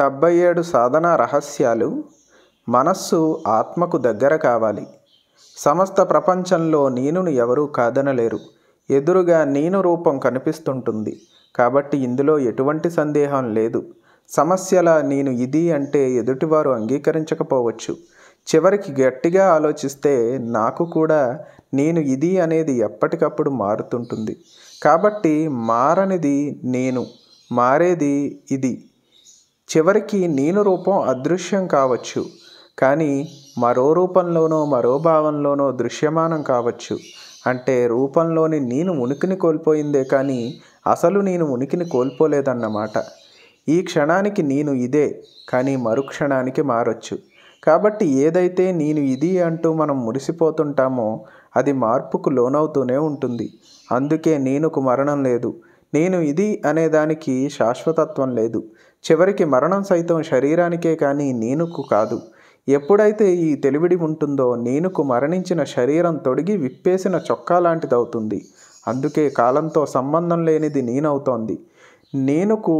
డెబ్బై ఏడు సాధన రహస్యాలు మనస్సు ఆత్మకు దగ్గర కావాలి సమస్త ప్రపంచంలో నేనును ఎవరూ కాదనలేరు ఎదురుగా నేను రూపం కనిపిస్తుంటుంది కాబట్టి ఇందులో ఎటువంటి సందేహం లేదు సమస్యల నేను ఇది అంటే ఎదుటివారు అంగీకరించకపోవచ్చు చివరికి గట్టిగా ఆలోచిస్తే నాకు కూడా నేను ఇది అనేది ఎప్పటికప్పుడు మారుతుంటుంది కాబట్టి మారనిది నేను మారేది ఇది చివరికి నేను రూపం అదృశ్యం కావచ్చు కానీ మరో రూపంలోనో మరో భావంలోనో దృశ్యమానం కావచ్చు అంటే రూపంలోని నేను ఉనికిని కోల్పోయిందే కానీ అసలు నేను ఉనికిని కోల్పోలేదన్నమాట ఈ క్షణానికి నేను ఇదే కానీ మరుక్షణానికి మారొచ్చు కాబట్టి ఏదైతే నేను ఇది అంటూ మనం మురిసిపోతుంటామో అది మార్పుకు లోనవుతూనే ఉంటుంది అందుకే నేనుకు మరణం లేదు నేను ఇది అనే దానికి శాశ్వతత్వం లేదు చివరికి మరణం సైతం శరీరానికే కానీ నేనుకు కాదు ఎప్పుడైతే ఈ తెలివిడి ఉంటుందో నేనుకు మరణించిన శరీరం తొడిగి విప్పేసిన చొక్కా లాంటిదవుతుంది అందుకే కాలంతో సంబంధం లేనిది నేనవుతోంది నేనుకు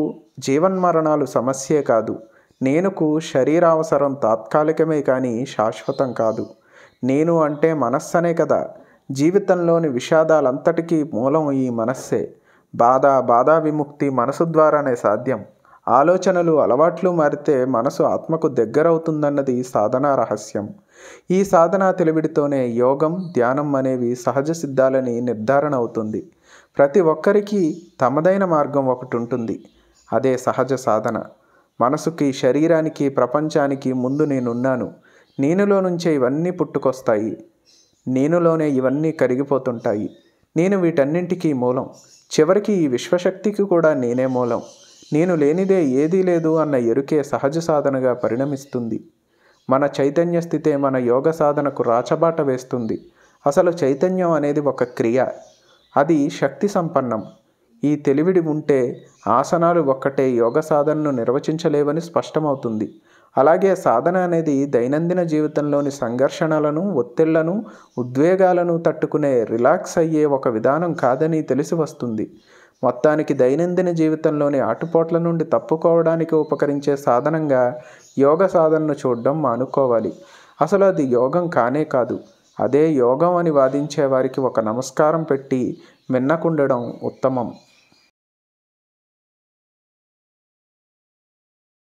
జీవన్మరణాలు సమస్యే కాదు నేనుకు శరీరావసరం తాత్కాలికమే కానీ శాశ్వతం కాదు నేను అంటే మనస్సనే కదా జీవితంలోని విషాదాలంతటికీ మూలం ఈ మనస్సే బాధ బాధా విముక్తి మనసు ద్వారానే సాధ్యం ఆలోచనలు అలవాట్లు మారితే మనసు ఆత్మకు దగ్గరవుతుందన్నది సాధనా రహస్యం ఈ సాధనా తెలివిడితోనే యోగం ధ్యానం అనేవి సహజ సిద్ధాలని నిర్ధారణ అవుతుంది ప్రతి ఒక్కరికి తమదైన మార్గం ఒకటి ఉంటుంది అదే సహజ సాధన మనసుకి శరీరానికి ప్రపంచానికి ముందు నేనున్నాను నేనులో నుంచే ఇవన్నీ పుట్టుకొస్తాయి నేనులోనే ఇవన్నీ కరిగిపోతుంటాయి నేను వీటన్నింటికీ మూలం చివరికి ఈ విశ్వశక్తికి కూడా నేనే మూలం నేను లేనిదే ఏదీ లేదు అన్న ఎరుకే సహజ సాధనగా పరిణమిస్తుంది మన చైతన్య స్థితే మన యోగ సాధనకు రాచబాట వేస్తుంది అసలు చైతన్యం అనేది ఒక క్రియ అది శక్తి సంపన్నం ఈ తెలివిడి ఉంటే ఆసనాలు ఒక్కటే యోగ సాధనను నిర్వచించలేవని స్పష్టమవుతుంది అలాగే సాధన అనేది దైనందిన జీవితంలోని సంఘర్షణలను ఒత్తిళ్లను ఉద్వేగాలను తట్టుకునే రిలాక్స్ అయ్యే ఒక విధానం కాదని తెలిసి వస్తుంది మొత్తానికి దైనందిన జీవితంలోని ఆటుపోట్ల నుండి తప్పుకోవడానికి ఉపకరించే సాధనంగా యోగ సాధనను చూడడం మానుకోవాలి అసలు అది యోగం కానే కాదు అదే యోగం అని వాదించే వారికి ఒక నమస్కారం పెట్టి మిన్నకుండడం ఉత్తమం